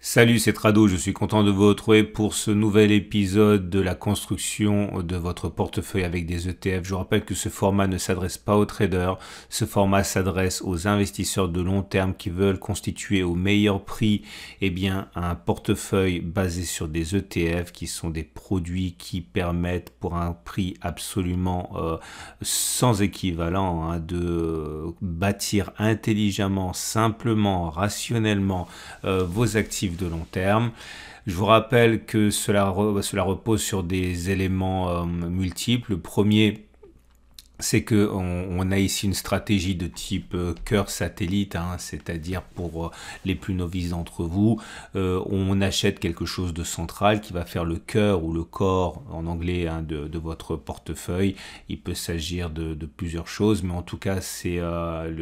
Salut, c'est Trado, je suis content de vous retrouver pour ce nouvel épisode de la construction de votre portefeuille avec des ETF. Je rappelle que ce format ne s'adresse pas aux traders, ce format s'adresse aux investisseurs de long terme qui veulent constituer au meilleur prix et eh bien, un portefeuille basé sur des ETF qui sont des produits qui permettent pour un prix absolument euh, sans équivalent hein, de euh, bâtir intelligemment, simplement, rationnellement euh, vos activités de long terme. Je vous rappelle que cela, cela repose sur des éléments euh, multiples. Le premier, c'est que on, a ici une stratégie de type euh, cœur satellite, hein, c'est-à-dire pour euh, les plus novices d'entre vous, euh, on achète quelque chose de central qui va faire le cœur ou le corps en anglais hein, de, de, votre portefeuille. Il peut s'agir de, de, plusieurs choses, mais en tout cas c'est euh,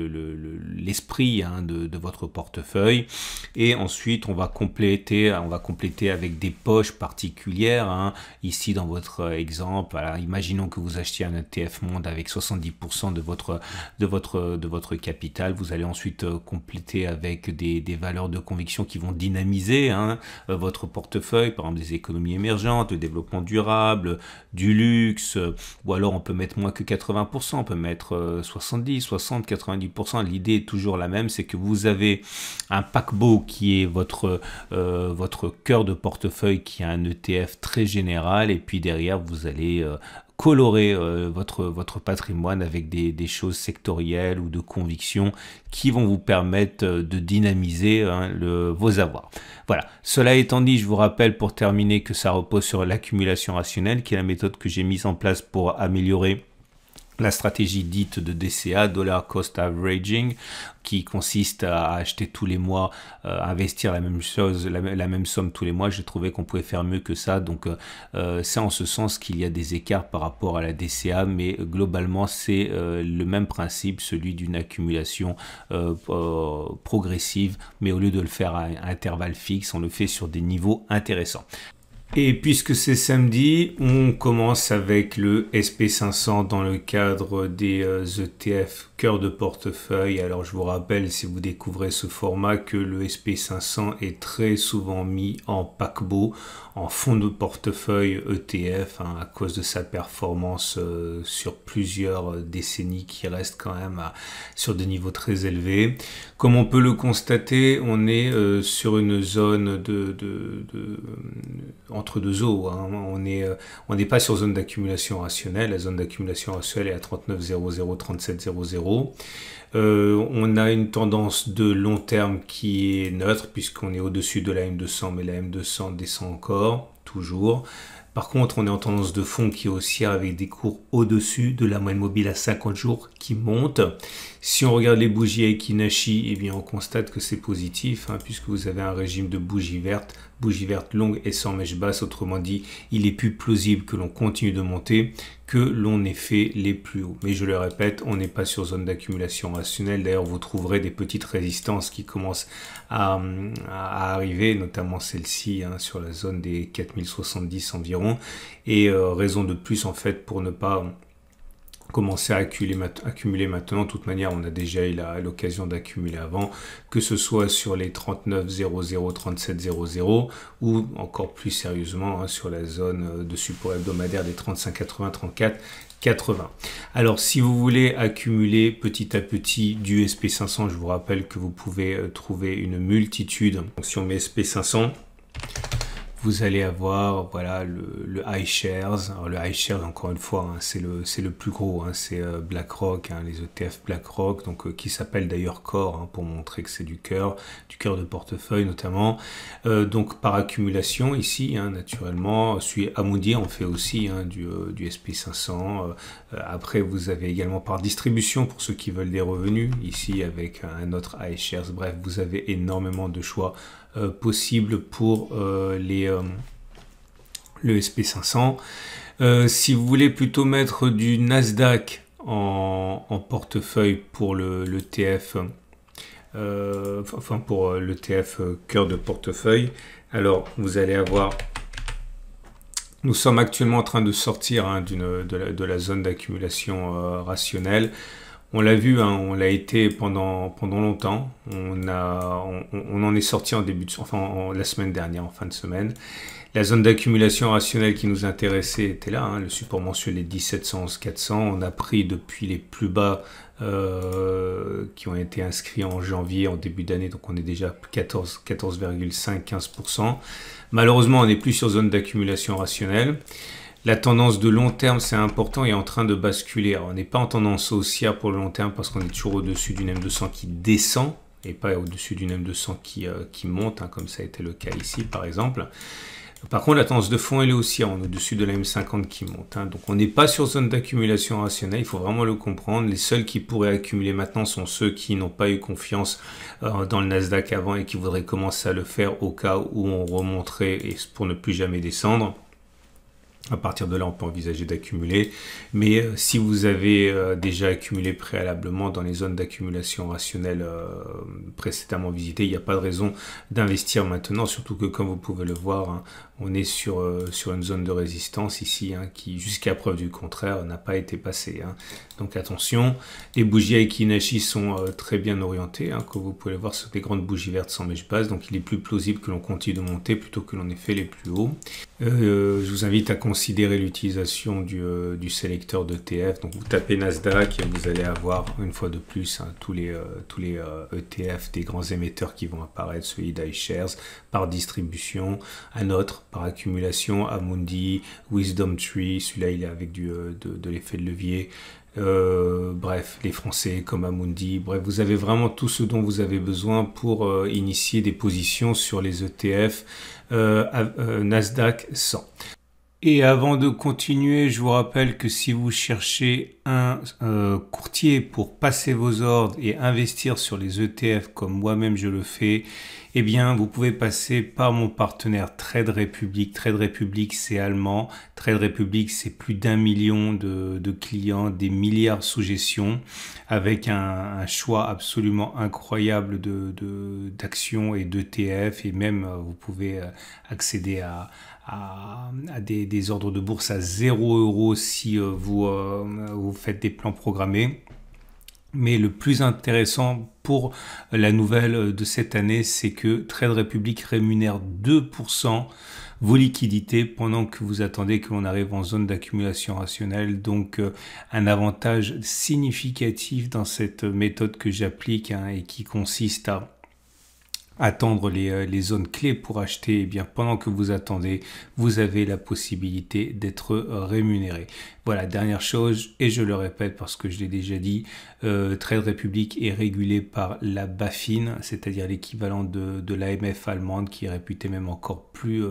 l'esprit hein, de, de, votre portefeuille. Et ensuite on va compléter, on va compléter avec des poches particulières. Ici dans votre exemple, imaginons que vous achetiez un ETF monde avec 70% de votre, de, votre, de votre capital. Vous allez ensuite euh, compléter avec des, valeurs de conviction qui vont dynamiser hein, euh, votre portefeuille, par exemple des économies émergentes, le développement durable, du luxe, euh, ou alors on peut mettre moins que 80%, on peut mettre 70, 60, 90%. L'idée est toujours la même, c'est que vous avez un paquebot qui est votre, votre cœur de portefeuille qui a un ETF très général, et puis derrière vous allez colorer euh, votre, votre patrimoine avec des, choses sectorielles ou de convictions qui vont vous permettre euh, de dynamiser hein, le, vos avoirs. Voilà, cela étant dit, je vous rappelle pour terminer que ça repose sur l'accumulation rationnelle, qui est la méthode que j'ai mise en place pour améliorer la stratégie dite de DCA, Dollar Cost Averaging, qui consiste à acheter tous les mois, euh, investir la même chose, la, même somme tous les mois. J'ai trouvé qu'on pouvait faire mieux que ça. Donc euh, euh, c'est en ce sens qu'il y a des écarts par rapport à la DCA, mais globalement c'est le même principe, celui d'une accumulation progressive, mais au lieu de le faire à, à intervalles fixes, on le fait sur des niveaux intéressants. Et puisque c'est samedi, on commence avec le SP500 dans le cadre des ETF euh, cœur de portefeuille. Alors je vous rappelle, si vous découvrez ce format, que le SP500 est très souvent mis en paquebot, en fond de portefeuille ETF, hein, à cause de sa performance euh, sur plusieurs euh, décennies qui reste quand même sur des niveaux très élevés. Comme on peut le constater, on est sur une zone de entre deux eaux. Hein. Euh, on n'est pas sur zone d'accumulation rationnelle. La zone d'accumulation rationnelle est à 39,00, 37,00. Euh, on a une tendance de long terme qui est neutre puisqu'on est au-dessus de la M200, mais la M200 descend encore, toujours. Par contre, on est en tendance de fond qui est haussière avec des cours au-dessus de la moyenne mobile à 50 jours qui monte. Si on regarde les bougies Aikinashi, et eh bien on constate que c'est positif, hein, puisque vous avez un régime de bougies vertes bougie verte longue et sans mèche basse. Autrement dit, il est plus plausible que l'on continue de monter que l'on ait fait les plus hauts. Mais je le répète, on n'est pas sur zone d'accumulation rationnelle. D'ailleurs, vous trouverez des petites résistances qui commencent à, arriver, notamment celle-ci hein, sur la zone des 4070 environ. Et euh, raison de plus, en fait, pour ne pas commencer à accumuler, maintenant. De toute manière, on a déjà eu l'occasion d'accumuler avant, que ce soit sur les 39.00, 37.00 ou encore plus sérieusement hein, sur la zone euh, de support hebdomadaire des 35 80 34 80. Alors si vous voulez accumuler petit à petit du SP500, je vous rappelle que vous pouvez euh, trouver une multitude. Donc, si on met SP500, allez avoir voilà, le, le iShares. Alors, le iShares, encore une fois, hein, c'est le, c'est le, plus gros. Hein, c'est euh, BlackRock, hein, les ETF BlackRock, donc, euh, qui s'appelle d'ailleurs Core, pour montrer que c'est du cœur, du cœur de portefeuille notamment. Euh, donc par accumulation, ici, naturellement, suis Amundi, on fait aussi du, du, SP500. après, vous avez également par distribution, pour ceux qui veulent des revenus, ici avec un autre iShares. Bref, vous avez énormément de choix euh, possible pour euh, les, euh, le SP500. si vous voulez plutôt mettre du Nasdaq en, portefeuille pour le, TF, enfin pour le TF cœur de portefeuille, alors vous allez avoir nous sommes actuellement en train de sortir hein, d'une de, la, zone d'accumulation rationnelle on l'a vu, hein, on l'a été pendant, pendant longtemps. On, a, on, en est sorti en début de, enfin, la semaine dernière, en fin de semaine. La zone d'accumulation rationnelle qui nous intéressait était là. Hein. le support mensuel est 1711-400. On a pris depuis les plus bas euh, qui ont été inscrits en janvier, en début d'année. Donc on est déjà 14,5-15%. Malheureusement, on n'est plus sur zone d'accumulation rationnelle la tendance de long terme, c'est important, est en train de basculer. on n'est pas en tendance haussière pour le long terme parce qu'on est toujours au-dessus d'une M200 qui descend et pas au-dessus d'une M200 qui, euh, qui monte, hein, comme ça a été le cas ici par exemple. Par contre, la tendance de fond, elle est aussi est au-dessus de la M50 qui monte. Hein. Donc, on n'est pas sur zone d'accumulation rationnelle, il faut vraiment le comprendre. Les seuls qui pourraient accumuler maintenant sont ceux qui n'ont pas eu confiance euh, dans le Nasdaq avant et qui voudraient commencer à le faire au cas où on remonterait et pour ne plus jamais descendre. À partir de là, on peut envisager d'accumuler. Mais euh, si vous avez euh, déjà accumulé préalablement dans les zones d'accumulation rationnelle euh, précédemment visitées, il n'y a pas de raison d'investir maintenant, surtout que comme vous pouvez le voir, hein, on est sur, euh, sur une zone de résistance ici hein, qui, jusqu'à preuve du contraire, n'a pas été passée. Hein. Donc attention, les bougies Aikinashi sont euh, très bien orientées, hein, comme vous pouvez le voir, sur sont des grandes bougies vertes sans mèche basse, donc il est plus plausible que l'on continue de monter plutôt que l'on ait fait les plus hauts. Euh, je vous invite à considérer l'utilisation du, sélecteur d'ETF. E donc vous tapez Nasdaq et vous allez avoir une fois de plus tous les, tous les ETF e des grands émetteurs qui vont apparaître, celui shares, par distribution, un autre accumulation, Amundi, Wisdom Tree, celui-là il est avec du, euh, de, l'effet de levier. Euh, bref, les Français comme Amundi, bref, vous avez vraiment tout ce dont vous avez besoin pour euh, initier des positions sur les ETF Nasdaq 100. Et avant de continuer, je vous rappelle que si vous cherchez un euh, courtier pour passer vos ordres et investir sur les ETF comme moi-même je le fais, eh bien vous pouvez passer par mon partenaire Trade Republic. Trade Republic c'est allemand. Trade Republic c'est plus d'un million de, clients, des milliards sous gestion, avec un, choix absolument incroyable d'actions de, et d'ETF. Et même euh, vous pouvez euh, accéder à, à, des, ordres de bourse à 0 euros si euh, vous, euh, vous faites des plans programmés. Mais le plus intéressant pour la nouvelle de cette année, c'est que Trade Republic rémunère 2% vos liquidités pendant que vous attendez que l'on arrive en zone d'accumulation rationnelle. Donc euh, un avantage significatif dans cette méthode que j'applique hein, et qui consiste à attendre euh, les, zones clés pour acheter, et eh bien pendant que vous attendez, vous avez la possibilité d'être euh, rémunéré. Voilà, dernière chose, et je le répète parce que je l'ai déjà dit, euh, Trade Republic est régulé par la BaFin, c'est-à-dire l'équivalent de, l'AMF allemande qui est réputée même encore plus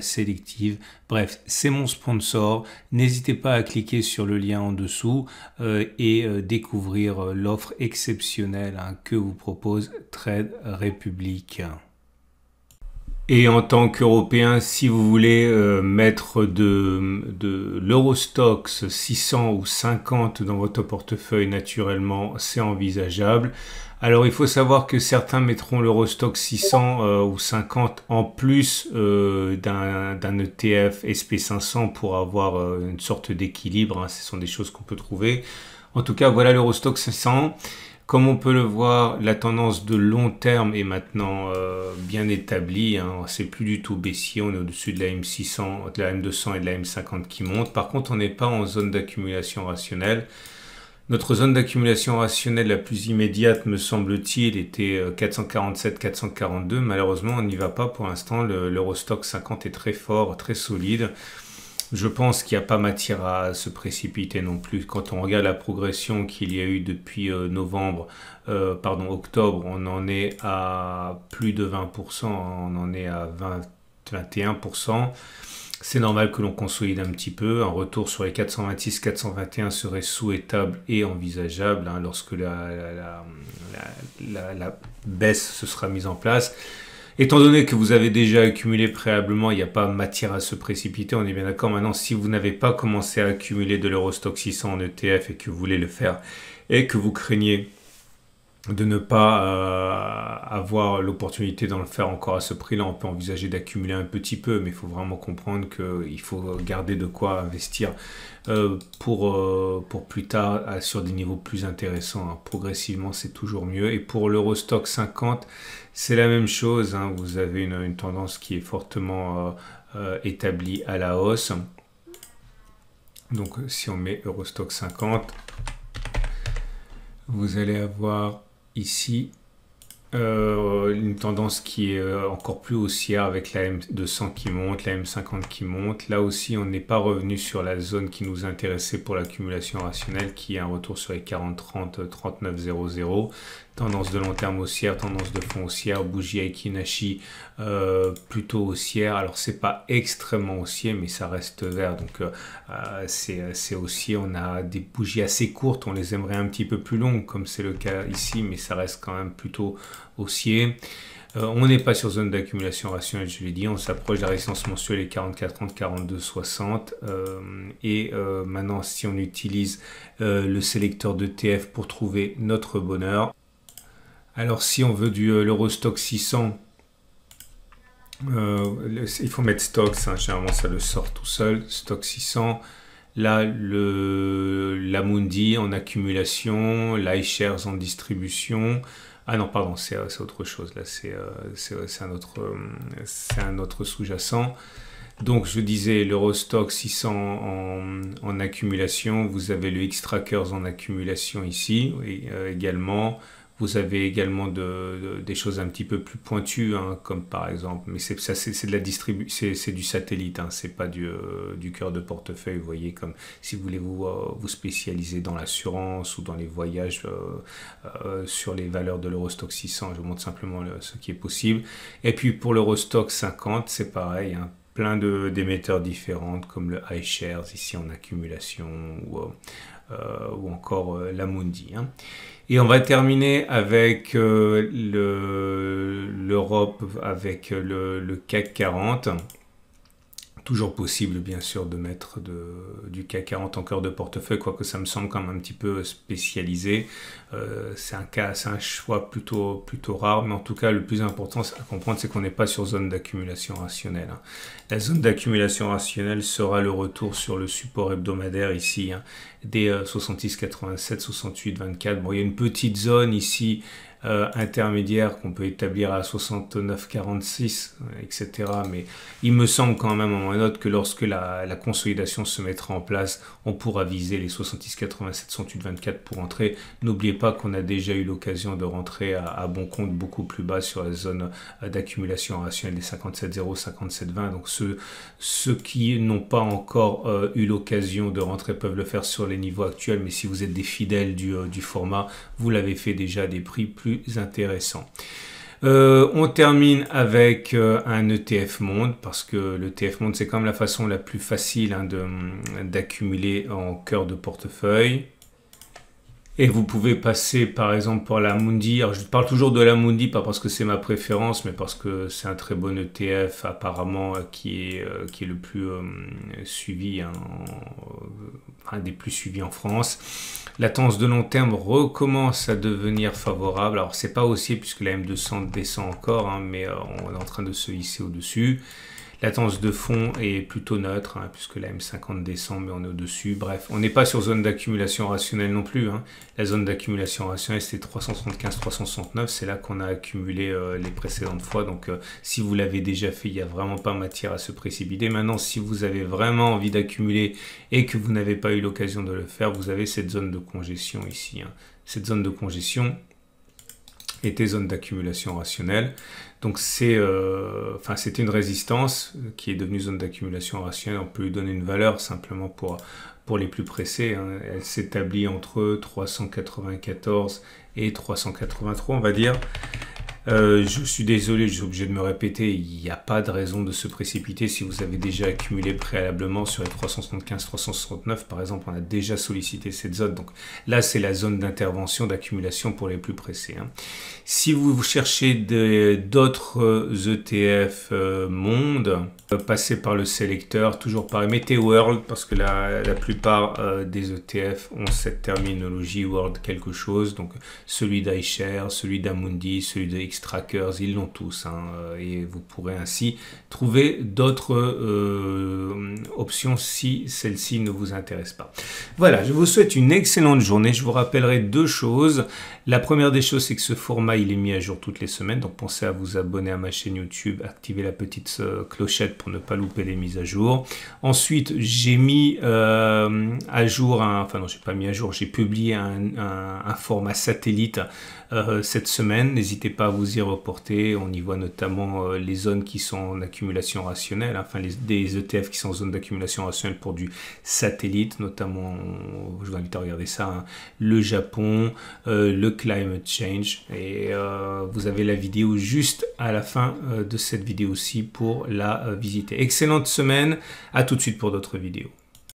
sélective. Bref, c'est mon sponsor. N'hésitez pas à cliquer sur le lien en dessous et découvrir l'offre exceptionnelle hein, que vous propose Trade Republic. Et en tant qu'Européen, si vous voulez euh, mettre de, de l'Eurostox 600 ou 50 dans votre portefeuille, naturellement, c'est envisageable. Alors il faut savoir que certains mettront l'Eurostoxx 600 euh, ou 50 en plus euh, d'un ETF SP500 pour avoir une sorte d'équilibre. Hein. Ce sont des choses qu'on peut trouver. En tout cas, voilà l'Eurostock 500. Comme on peut le voir, la tendance de long terme est maintenant euh, bien établie. Hein. C'est plus du tout baissier. On est au-dessus de la M600, de la M200 et de la M50 qui montent. Par contre, on n'est pas en zone d'accumulation rationnelle. Notre zone d'accumulation rationnelle la plus immédiate, me semble-t-il, était 447-442. Euh, Malheureusement, on n'y va pas pour l'instant. L'Eurostock 50 est très fort, très solide. Je pense qu'il n'y a pas matière à se précipiter non plus. Quand on regarde la progression qu'il y a eu depuis euh, novembre, euh, pardon, octobre, on en est à plus de 20%, on en est à 20, 21%. C'est normal que l'on consolide un petit peu. Un retour sur les 426-421 serait souhaitable et envisageable hein, lorsque la baisse se sera mise en place. Étant donné que vous avez déjà accumulé préalablement, il n'y a pas matière à se précipiter, on est bien d'accord. Maintenant, si vous n'avez pas commencé à accumuler de l'Eurostock 600 en ETF et que vous voulez le faire et que vous craignez de ne pas euh, avoir l'opportunité d'en le faire encore à ce prix-là. On peut envisager d'accumuler un petit peu, mais il faut vraiment comprendre qu'il faut garder de quoi investir euh, pour, euh, pour plus tard sur des niveaux plus intéressants. Hein. Progressivement, c'est toujours mieux. Et pour l'Eurostock 50, c'est la même chose. Hein. Vous avez une, une, tendance qui est fortement établie à la hausse. Donc si on met Eurostock 50, vous allez avoir Ici, euh, une tendance qui est euh, encore plus haussière avec la M200 qui monte, la M50 qui monte. Là aussi, on n'est pas revenu sur la zone qui nous intéressait pour l'accumulation rationnelle, qui est un retour sur les 40, 30, 39, 00 tendance de long terme haussière, tendance de fond haussière, bougie Aikinashi euh, plutôt haussière. Alors c'est pas extrêmement haussier, mais ça reste vert, donc euh, euh, euh, c'est haussier. On a des bougies assez courtes, on les aimerait un petit peu plus longues, comme c'est le cas ici, mais ça reste quand même plutôt haussier. on n'est pas sur zone d'accumulation rationnelle, je l'ai dit, on s'approche de la résistance mensuelle les 44, 30, 42, 60. et maintenant, si on utilise le sélecteur de TF pour trouver notre bonheur, alors si on veut du euh, l'Eurostock 600, euh, il faut mettre stocks, généralement ça le sort tout seul, stock 600. Là, le, la Mundi en accumulation, l'iShares en distribution. Ah non, pardon, c'est euh, autre chose, là c'est un autre, autre sous-jacent. Donc je disais l'Eurostock 600 en, en, accumulation, vous avez le X-Trackers en accumulation ici également, vous avez également des choses un petit peu plus pointues, hein, comme par exemple, mais c'est ça, c'est de la distribution, c'est du satellite, hein, c'est pas euh, du, cœur de portefeuille. Vous voyez, comme si vous voulez vous, euh, vous spécialiser dans l'assurance ou dans les voyages euh, sur les valeurs de l'Eurostock 600, je vous montre simplement ce qui est possible. Et puis pour l'Eurostock 50, c'est pareil. Hein, plein d'émetteurs différentes comme le iShares ici en accumulation ou euh, ou encore euh, la Hein. Et on va terminer avec euh, l'Europe, avec le CAC 40. Toujours possible, bien sûr, de mettre de, du CAC 40 en cœur de portefeuille, quoique ça me semble quand même un petit peu spécialisé. Euh, c'est un cas, c'est un choix plutôt, plutôt rare, mais en tout cas, le plus important à comprendre, c'est qu'on n'est pas sur zone d'accumulation rationnelle. Hein. La zone d'accumulation rationnelle sera le retour sur le support hebdomadaire ici, hein. des 66, 87, 68, 24. Bon, il y a une petite zone ici euh, intermédiaire qu'on peut établir à 69,46, euh, etc. Mais il me semble quand même en note que lorsque la, consolidation se mettra en place, on pourra viser les 66,87, 108,24 pour entrer. N'oubliez pas qu'on a déjà eu l'occasion de rentrer à, bon compte beaucoup plus bas sur la zone euh, d'accumulation rationnelle des 57,0, 57,20. Donc ceux, qui n'ont pas encore eu l'occasion de rentrer peuvent le faire sur les niveaux actuels. Mais si vous êtes des fidèles du, du format, vous l'avez fait déjà à des prix plus intéressant. Euh, on termine avec euh, un ETF Monde parce que l'ETF e Monde c'est quand même la façon la plus facile hein, d'accumuler en cœur de portefeuille. Et vous pouvez passer par exemple pour la Mundi. Alors je parle toujours de la Mundi, pas parce que c'est ma préférence, mais parce que c'est un très bon ETF apparemment euh, qui est, euh, qui est le plus euh, suivi, en, hein, un des plus suivis en France. La tendance de long terme recommence à devenir favorable. Alors c'est pas haussier puisque la M200 descend encore, hein, mais on est en train de se hisser au-dessus. La tendance de fond est plutôt neutre, hein, puisque la M50 descend, mais on est au-dessus. Bref, on n'est pas sur zone d'accumulation rationnelle non plus. Hein. La zone d'accumulation rationnelle, c'est 375-369. C'est là qu'on a accumulé euh, les précédentes fois. Donc, euh, si vous l'avez déjà fait, il n'y a vraiment pas matière à se précipiter. Maintenant, si vous avez vraiment envie d'accumuler et que vous n'avez pas eu l'occasion de le faire, vous avez cette zone de congestion ici. Hein. Cette zone de congestion était zone d'accumulation rationnelle. Donc c'est, euh, enfin, une résistance qui est devenue zone d'accumulation rationnelle. On peut lui donner une valeur simplement pour, pour les plus pressés. Hein. Elle s'établit entre 394 et 383, on va dire. Euh, je suis désolé, je suis obligé de me répéter, il n'y a pas de raison de se précipiter si vous avez déjà accumulé préalablement sur les 375, 369 par exemple, on a déjà sollicité cette zone. Donc là, c'est la zone d'intervention, d'accumulation pour les plus pressés. Hein. Si vous cherchez d'autres ETF euh, e euh, monde, passez par le sélecteur, toujours pareil, mettez World parce que la, plupart des ETF ont cette terminologie World quelque chose, donc celui d'iShare, celui d'Amundi, celui de Trackers, ils l'ont tous. Hein, euh, et vous pourrez ainsi trouver d'autres euh, options si celle-ci ne vous intéresse pas. Voilà, je vous souhaite une excellente journée. Je vous rappellerai deux choses. La première des choses, c'est que ce format, il est mis à jour toutes les semaines. Donc pensez à vous abonner à ma chaîne YouTube, activer la petite euh, clochette pour ne pas louper les mises à jour. Ensuite, j'ai mis à jour, un, enfin non, j'ai pas mis à jour, j'ai publié un, format satellite cette semaine. N'hésitez pas à vous vous y reporter. On y voit notamment euh, les zones qui sont en accumulation rationnelle, hein, enfin les, des ETF qui sont en zone d'accumulation rationnelle pour du satellite, notamment, je vous invite à regarder ça, hein. le Japon, euh, le climate change. Et euh, vous avez la vidéo juste à la fin de cette vidéo aussi pour la visiter. Excellente semaine, à tout de suite pour d'autres vidéos.